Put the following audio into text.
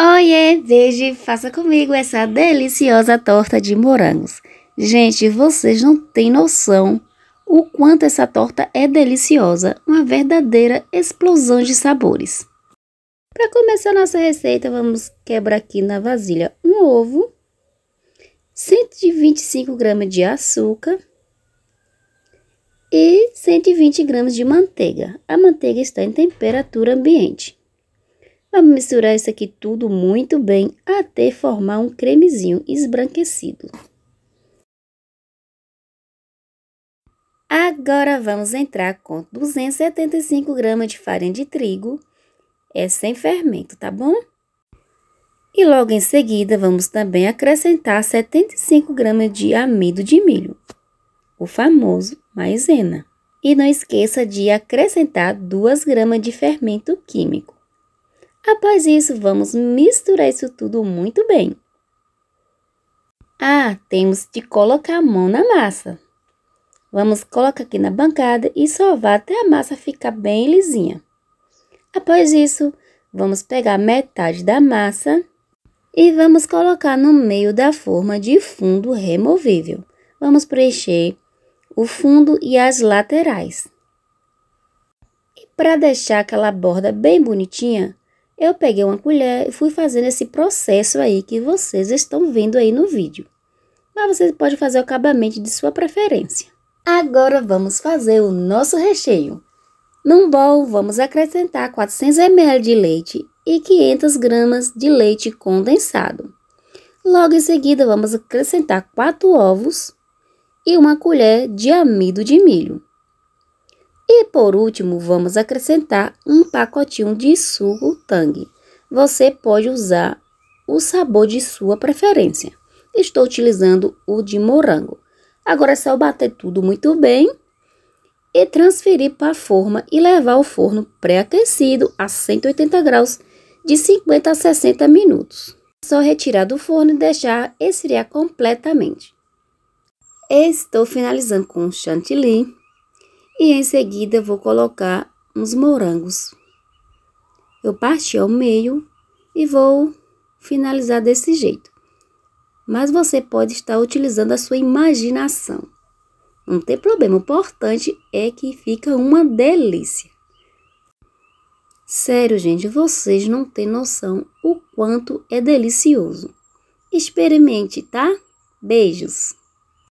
Oiê, veja e faça comigo essa deliciosa torta de morangos. Gente, vocês não têm noção o quanto essa torta é deliciosa, uma verdadeira explosão de sabores. Para começar nossa receita, vamos quebrar aqui na vasilha um ovo, 125 gramas de açúcar e 120 gramas de manteiga. A manteiga está em temperatura ambiente. Vamos misturar isso aqui tudo muito bem até formar um cremezinho esbranquecido. Agora vamos entrar com 275 gramas de farinha de trigo, é sem fermento, tá bom? E logo em seguida vamos também acrescentar 75 gramas de amido de milho, o famoso maisena. E não esqueça de acrescentar 2 gramas de fermento químico. Após isso, vamos misturar isso tudo muito bem. Ah, temos de colocar a mão na massa. Vamos colocar aqui na bancada e sovar até a massa ficar bem lisinha. Após isso, vamos pegar metade da massa e vamos colocar no meio da forma de fundo removível. Vamos preencher o fundo e as laterais. E para deixar aquela borda bem bonitinha, eu peguei uma colher e fui fazendo esse processo aí que vocês estão vendo aí no vídeo. Mas você pode fazer o acabamento de sua preferência. Agora vamos fazer o nosso recheio. Num bowl, vamos acrescentar 400 ml de leite e 500 gramas de leite condensado. Logo em seguida, vamos acrescentar 4 ovos e uma colher de amido de milho. E por último, vamos acrescentar um pacotinho de suco Tang. Você pode usar o sabor de sua preferência. Estou utilizando o de morango. Agora é só bater tudo muito bem e transferir para a forma e levar ao forno pré-aquecido a 180 graus de 50 a 60 minutos. É só retirar do forno e deixar esfriar completamente. Estou finalizando com chantilly e em seguida vou colocar uns morangos. Eu parti ao meio e vou finalizar desse jeito. Mas você pode estar utilizando a sua imaginação. Não tem problema, o importante é que fica uma delícia. Sério, gente, vocês não têm noção o quanto é delicioso. Experimente, tá? Beijos!